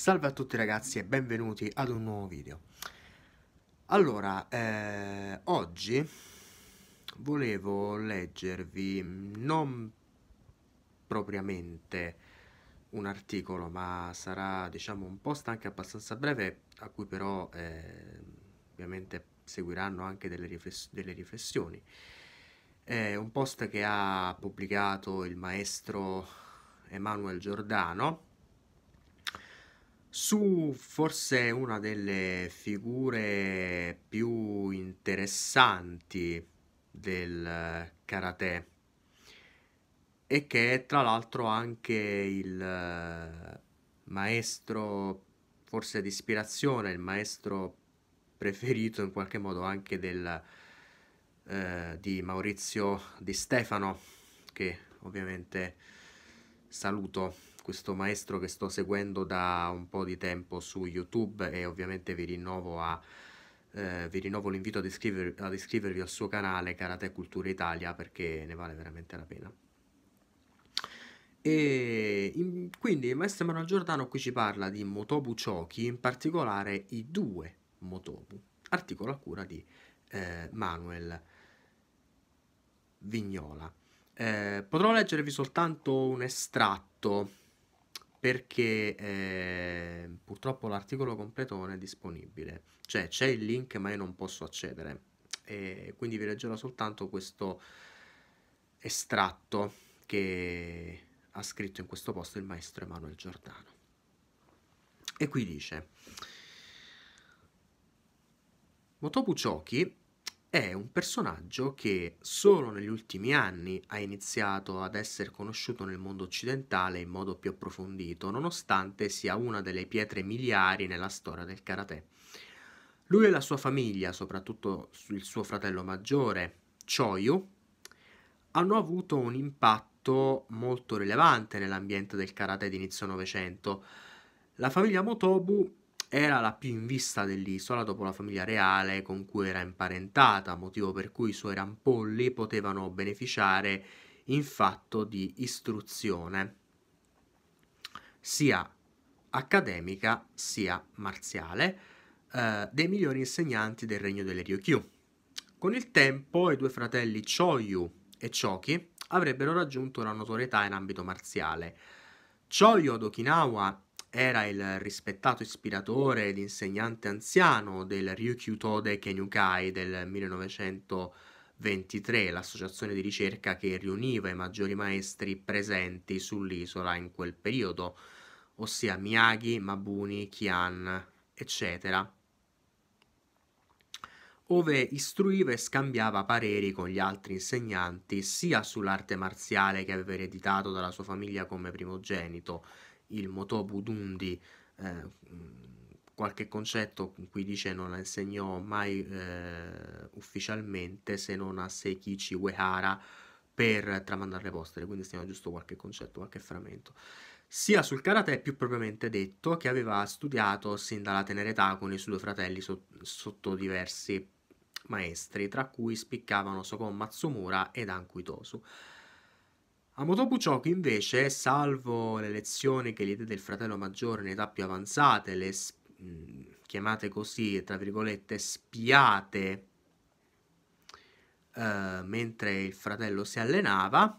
Salve a tutti ragazzi e benvenuti ad un nuovo video. Allora, eh, oggi volevo leggervi non propriamente un articolo, ma sarà diciamo un post anche abbastanza breve, a cui però eh, ovviamente seguiranno anche delle, rifless delle riflessioni. È un post che ha pubblicato il maestro Emanuel Giordano, su forse una delle figure più interessanti del karate e che è tra l'altro anche il eh, maestro forse di ispirazione, il maestro preferito in qualche modo anche del, eh, di Maurizio Di Stefano che ovviamente saluto questo maestro che sto seguendo da un po' di tempo su YouTube e ovviamente vi rinnovo a eh, vi rinnovo l'invito ad, iscriver ad, iscrivervi al suo canale Karate Cultura Italia perché ne vale veramente la pena. E in, quindi il maestro Emanuele Giordano qui ci parla di Motobu Choki, in particolare i due Motobu, articolo a cura di eh, Manuel Vignola. Eh, potrò leggervi soltanto un estratto perché eh, purtroppo l'articolo completo non è disponibile, cioè c'è il link ma io non posso accedere, e quindi vi leggerò soltanto questo estratto che ha scritto in questo posto il maestro Emanuele Giordano. E qui dice, Motobu Choki è un personaggio che solo negli ultimi anni ha iniziato ad essere conosciuto nel mondo occidentale in modo più approfondito, nonostante sia una delle pietre miliari nella storia del karate. Lui e la sua famiglia, soprattutto il suo fratello maggiore, Choyu, hanno avuto un impatto molto rilevante nell'ambiente del karate di inizio Novecento. La famiglia Motobu era la più in vista dell'isola dopo la famiglia reale con cui era imparentata, motivo per cui i suoi rampolli potevano beneficiare in fatto di istruzione, sia accademica sia marziale, eh, dei migliori insegnanti del regno delle Ryukyu. Con il tempo i due fratelli Choyu e Choki avrebbero raggiunto una notorietà in ambito marziale. Choyu ad Okinawa era il rispettato ispiratore ed insegnante anziano del Ryukyu Tode Kenyukai del 1923, l'associazione di ricerca che riuniva i maggiori maestri presenti sull'isola in quel periodo, ossia Miyagi, Mabuni, Kian, eccetera, ove istruiva e scambiava pareri con gli altri insegnanti sia sull'arte marziale che aveva ereditato dalla sua famiglia come primogenito, il Motobu Dundi, eh, qualche concetto in cui dice non la insegnò mai eh, ufficialmente se non a Seikichi Uehara per tramandarle postere, quindi stiamo giusto qualche concetto, qualche frammento. Sia sul karate più propriamente detto, che aveva studiato sin dalla tenera età con i suoi fratelli so sotto diversi maestri, tra cui spiccavano Sokon Matsumura ed Ankuitosu. Itosu. A Motobu Choki invece, salvo le lezioni che gli diede il fratello maggiore in età più avanzate, le mhmm, chiamate così, tra virgolette, spiate eh, mentre il fratello si allenava,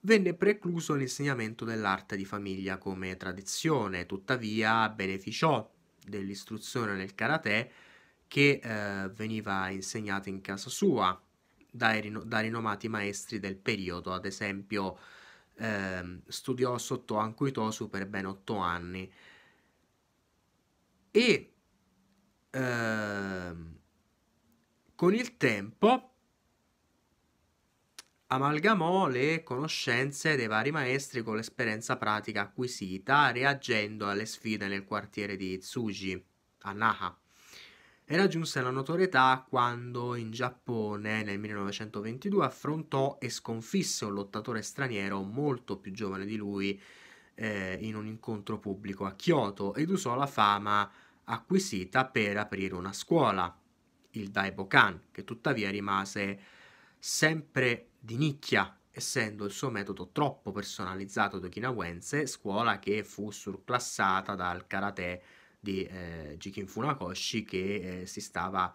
venne precluso l'insegnamento dell'arte di famiglia come tradizione, tuttavia beneficiò dell'istruzione nel karate che eh, veniva insegnata in casa sua da, da rinomati maestri del periodo, ad esempio ehm, studiò sotto Ankuitosu per ben otto anni e ehm, con il tempo amalgamò le conoscenze dei vari maestri con l'esperienza pratica acquisita, reagendo alle sfide nel quartiere di Tsuji, a Naha e raggiunse la notorietà quando in Giappone nel 1922 affrontò e sconfisse un lottatore straniero molto più giovane di lui eh, in un incontro pubblico a Kyoto ed usò la fama acquisita per aprire una scuola, il Daibokan, che tuttavia rimase sempre di nicchia, essendo il suo metodo troppo personalizzato ad Okinawense, scuola che fu surclassata dal karate di eh, Jikin Funakoshi che eh, si stava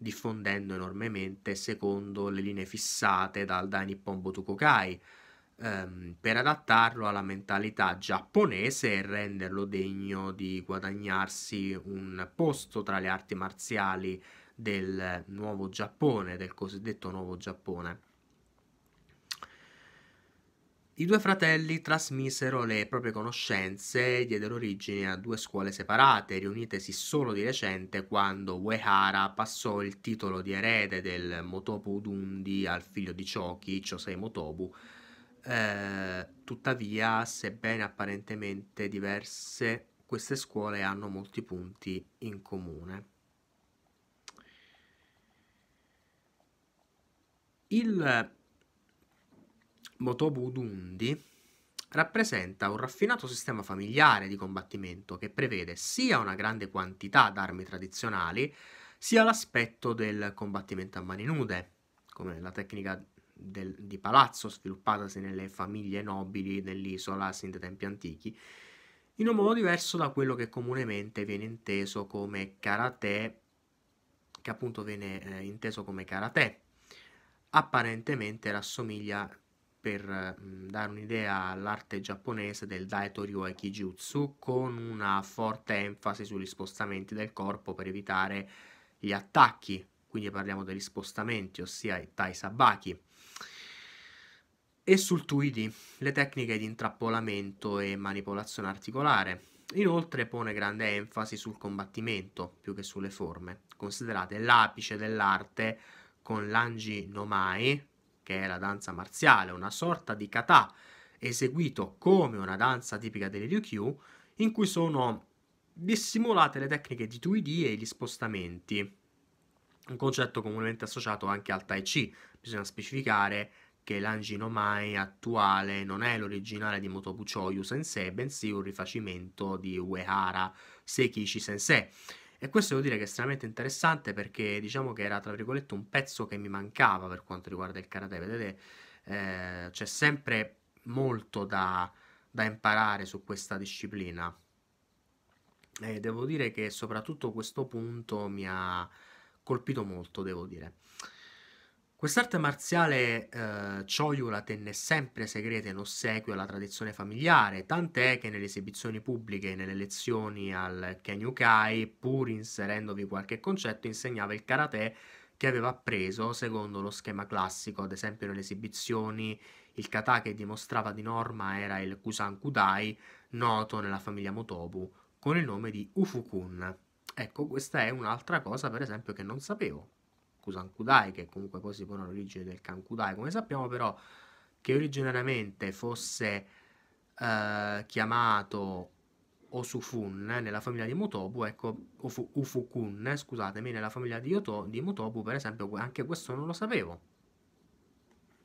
diffondendo enormemente secondo le linee fissate dal Dai Nippon Botukokai ehm, per adattarlo alla mentalità giapponese e renderlo degno di guadagnarsi un posto tra le arti marziali del nuovo Giappone, del cosiddetto nuovo Giappone. I due fratelli trasmisero le proprie conoscenze e diedero origine a due scuole separate, riunitesi solo di recente quando Uehara passò il titolo di erede del Motobu Udundi al figlio di Choki, Chosei Motobu. Eh, tuttavia, sebbene apparentemente diverse, queste scuole hanno molti punti in comune. Il Motobu Dundi rappresenta un raffinato sistema familiare di combattimento che prevede sia una grande quantità d'armi tradizionali, sia l'aspetto del combattimento a mani nude, come la tecnica del, di palazzo sviluppatasi nelle famiglie nobili dell'isola sin dai tempi antichi, in un modo diverso da quello che comunemente viene inteso come karate, che appunto viene eh, inteso come karate. Apparentemente rassomiglia per dare un'idea all'arte giapponese del Daitoryu Aikijutsu con una forte enfasi sugli spostamenti del corpo per evitare gli attacchi, quindi parliamo degli spostamenti, ossia i Tai Sabaki. E sul Tuidi, le tecniche di intrappolamento e manipolazione articolare. Inoltre pone grande enfasi sul combattimento più che sulle forme, considerate l'apice dell'arte con l'Anji Nomai, che è la danza marziale, una sorta di kata eseguito come una danza tipica delle Ryukyu, in cui sono dissimulate le tecniche di 2D e gli spostamenti, un concetto comunemente associato anche al Tai Chi. Bisogna specificare che Mai attuale non è l'originale di Motobu Choyu Sensei, bensì un rifacimento di Uehara Seikishi Sensei. E questo devo dire che è estremamente interessante perché diciamo che era, tra virgolette, un pezzo che mi mancava per quanto riguarda il karate. Vedete, eh, c'è sempre molto da, da imparare su questa disciplina. E devo dire che soprattutto questo punto mi ha colpito molto, devo dire. Quest'arte marziale eh, Choyu la tenne sempre segreta in ossequio alla tradizione familiare, tant'è che nelle esibizioni pubbliche e nelle lezioni al Kenyukai, pur inserendovi qualche concetto, insegnava il karate che aveva appreso secondo lo schema classico, ad esempio nelle esibizioni il kata che dimostrava di norma era il Kusan Kudai, noto nella famiglia Motobu, con il nome di Ufukun. Ecco, questa è un'altra cosa, per esempio, che non sapevo. Kusan Kudai, che comunque poi si pone all'origine del Kankudai, come sappiamo però che originariamente fosse eh, chiamato Osufun eh, nella famiglia di Motobu, ecco, Ufu, Ufukun, eh, scusatemi, nella famiglia di, Yoto, di Motobu, per esempio, anche questo non lo sapevo.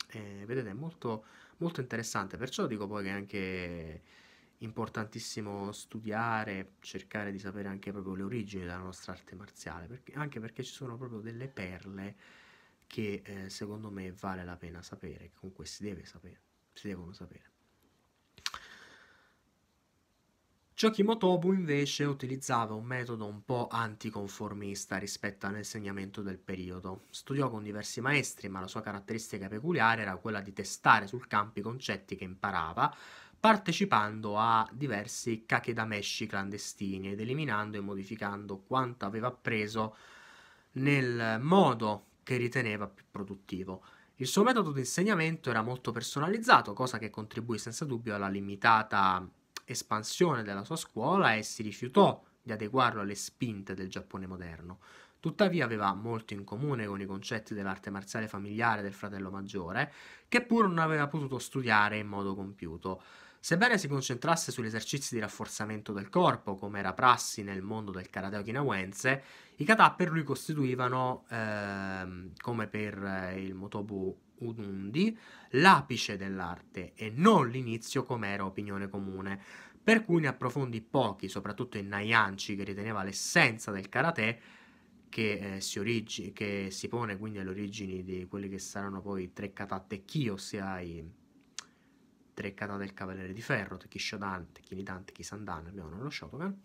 Eh, vedete, è molto, molto interessante, perciò dico poi che anche importantissimo studiare, cercare di sapere anche proprio le origini della nostra arte marziale, perché, anche perché ci sono proprio delle perle che eh, secondo me vale la pena sapere, comunque si deve sapere, si devono sapere. Giacomo Tobu invece utilizzava un metodo un po' anticonformista rispetto all'insegnamento del periodo. Studiò con diversi maestri, ma la sua caratteristica peculiare era quella di testare sul campo i concetti che imparava, partecipando a diversi kakedameshi clandestini ed eliminando e modificando quanto aveva appreso nel modo che riteneva più produttivo. Il suo metodo di insegnamento era molto personalizzato, cosa che contribuì senza dubbio alla limitata espansione della sua scuola e si rifiutò di adeguarlo alle spinte del Giappone moderno. Tuttavia aveva molto in comune con i concetti dell'arte marziale familiare del fratello maggiore, che pur non aveva potuto studiare in modo compiuto. Sebbene si concentrasse sugli esercizi di rafforzamento del corpo, come era prassi nel mondo del karate okinawense, i kata per lui costituivano, ehm, come per eh, il Motobu Udundi l'apice dell'arte e non l'inizio come era opinione comune, per cui ne approfondì pochi, soprattutto in Naianci che riteneva l'essenza del karate che, eh, si origi- che, si pone quindi alle origini di quelli che saranno poi i tre kata tekki, ossia i tre kata del Cavaliere di Ferro, Tekishodan, Tekinidan, Tekisandan, abbiamo lo Shotokan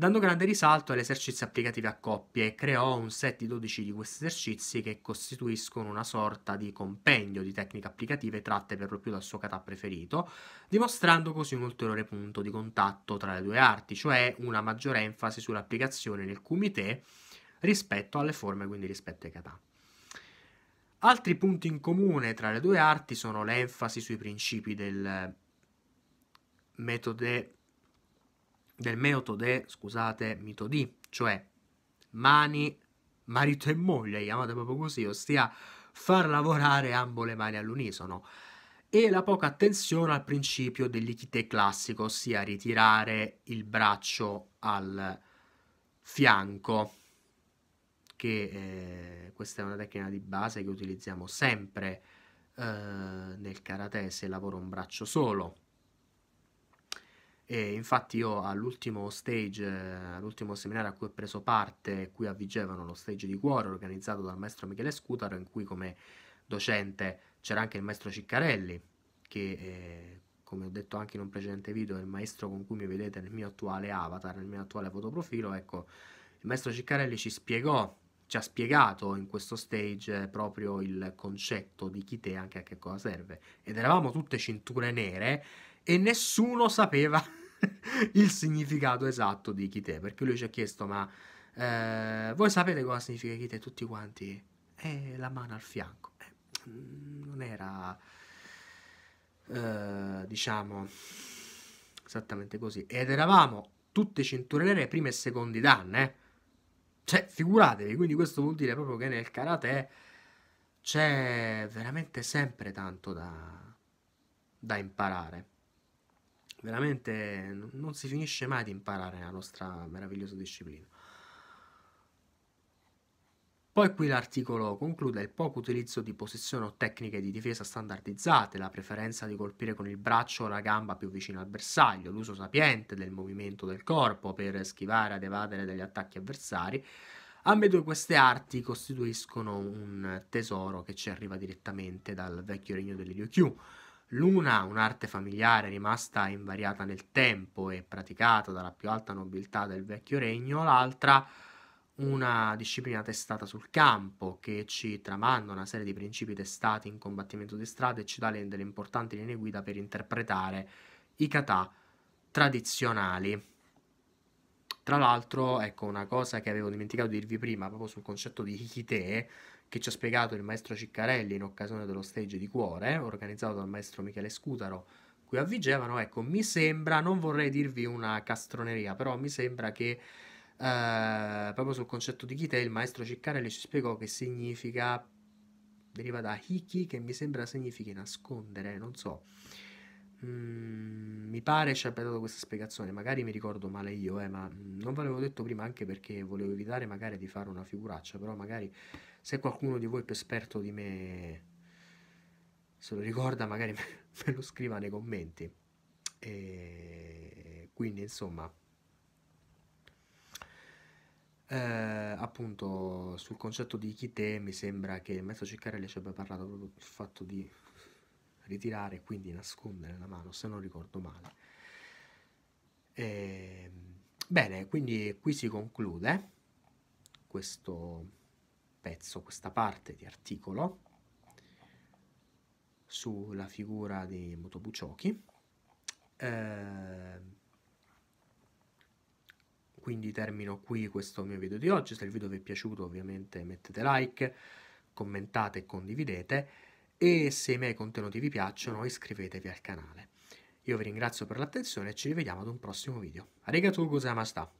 dando grande risalto agli esercizi applicativi a coppie creò un set di 12 di questi esercizi che costituiscono una sorta di compendio di tecniche applicative tratte per lo più dal suo kata preferito, dimostrando così un ulteriore punto di contatto tra le due arti, cioè una maggiore enfasi sull'applicazione nel kumite rispetto alle forme, quindi rispetto ai kata. Altri punti in comune tra le due arti sono l'enfasi sui principi del metodo del metode, scusate, mito di, cioè mani, marito e moglie, chiamate proprio così, ossia far lavorare ambo le mani all'unisono e la poca attenzione al principio dell'ikite classico, ossia ritirare il braccio al fianco, che eh, questa è una tecnica di base che utilizziamo sempre eh, nel karate se lavoro un braccio solo. E infatti io all'ultimo stage, eh, all'ultimo seminario a cui ho preso parte, qui a Vigevano, lo stage di cuore organizzato dal maestro Michele Scutaro, in cui come docente c'era anche il maestro Ciccarelli, che eh, come ho detto anche in un precedente video è il maestro con cui mi vedete nel mio attuale avatar, nel mio attuale fotoprofilo, ecco, il maestro Ciccarelli ci spiegò, ci ha spiegato in questo stage eh, proprio il concetto di chi te anche a che cosa serve. Ed eravamo tutte cinture nere, e nessuno sapeva il significato esatto di Kite, perché lui ci ha chiesto, ma eh, voi sapete cosa significa Kite tutti quanti? Eh, la mano al fianco. Eh, mm, non era, eh, diciamo, esattamente così. Ed eravamo tutte cinture nere, prime e secondi dan, eh. Cioè, figuratevi, quindi questo vuol dire proprio che nel karate c'è veramente sempre tanto da, da imparare veramente non si finisce mai di imparare la nostra meravigliosa disciplina. Poi qui l'articolo conclude il poco utilizzo di posizione o tecniche di difesa standardizzate, la preferenza di colpire con il braccio o la gamba più vicino al bersaglio, l'uso sapiente del movimento del corpo per schivare ed evadere dagli attacchi avversari. Ambedue queste arti costituiscono un tesoro che ci arriva direttamente dal vecchio regno dell'Ilyukyu L'una, un'arte familiare rimasta invariata nel tempo e praticata dalla più alta nobiltà del vecchio regno, l'altra una disciplina testata sul campo che ci tramanda una serie di principi testati in combattimento di strada e ci dà delle importanti linee guida per interpretare i katà tradizionali. Tra l'altro, ecco una cosa che avevo dimenticato di dirvi prima, proprio sul concetto di hikite, che ci ha spiegato il maestro Ciccarelli in occasione dello stage di cuore, organizzato dal maestro Michele Scutaro qui a Vigevano, ecco, mi sembra, non vorrei dirvi una castroneria, però mi sembra che eh, proprio sul concetto di Chite il maestro Ciccarelli ci spiegò che significa, deriva da Hiki, che mi sembra significhi nascondere, non so. Mm, mi pare ci abbia dato questa spiegazione, magari mi ricordo male io, eh, ma non ve l'avevo detto prima anche perché volevo evitare magari di fare una figuraccia, però magari se qualcuno di voi più esperto di me se lo ricorda, magari me lo scriva nei commenti. E quindi, insomma, eh, appunto sul concetto di te mi sembra che Mezzo Ciccarelli ci abbia parlato proprio del fatto di ritirare quindi nascondere la mano, se non ricordo male. E, ehm, bene, quindi qui si conclude questo pezzo, questa parte di articolo sulla figura di Motobuciochi. Eh, quindi termino qui questo mio video di oggi. Se il video vi è piaciuto, ovviamente mettete like, commentate e condividete. E se i miei contenuti vi piacciono, iscrivetevi al canale. Io vi ringrazio per l'attenzione e ci rivediamo ad un prossimo video. Arigatou gozaimashita!